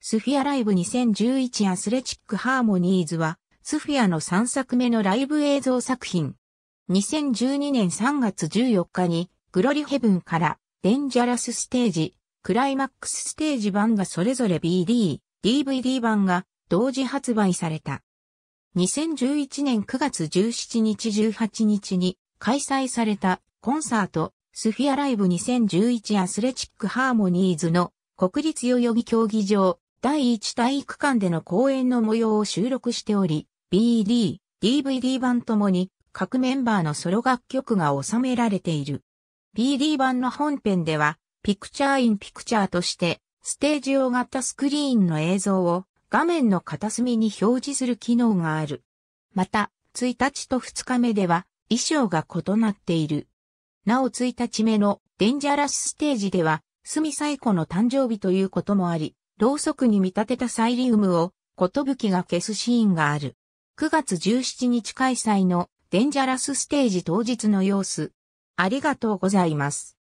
スフィアライブ2011アスレチックハーモニーズは、スフィアの3作目のライブ映像作品。2012年3月14日に、グロリヘブンから、デンジャラスステージ、クライマックスステージ版がそれぞれ BD、DVD 版が同時発売された。2011年9月17日18日に開催されたコンサートスフィアライブ2011アスレチックハーモニーズの国立代々木競技場第1体育館での公演の模様を収録しており、BD、DVD 版ともに各メンバーのソロ楽曲が収められている。BD 版の本編では、ピクチャーインピクチャーとして、ステージ用型スクリーンの映像を画面の片隅に表示する機能がある。また、1日と2日目では衣装が異なっている。なお1日目のデンジャラスステージでは、スミサイコの誕生日ということもあり、ろうそくに見立てたサイリウムを、ことぶきが消すシーンがある。9月17日開催のデンジャラスステージ当日の様子。ありがとうございます。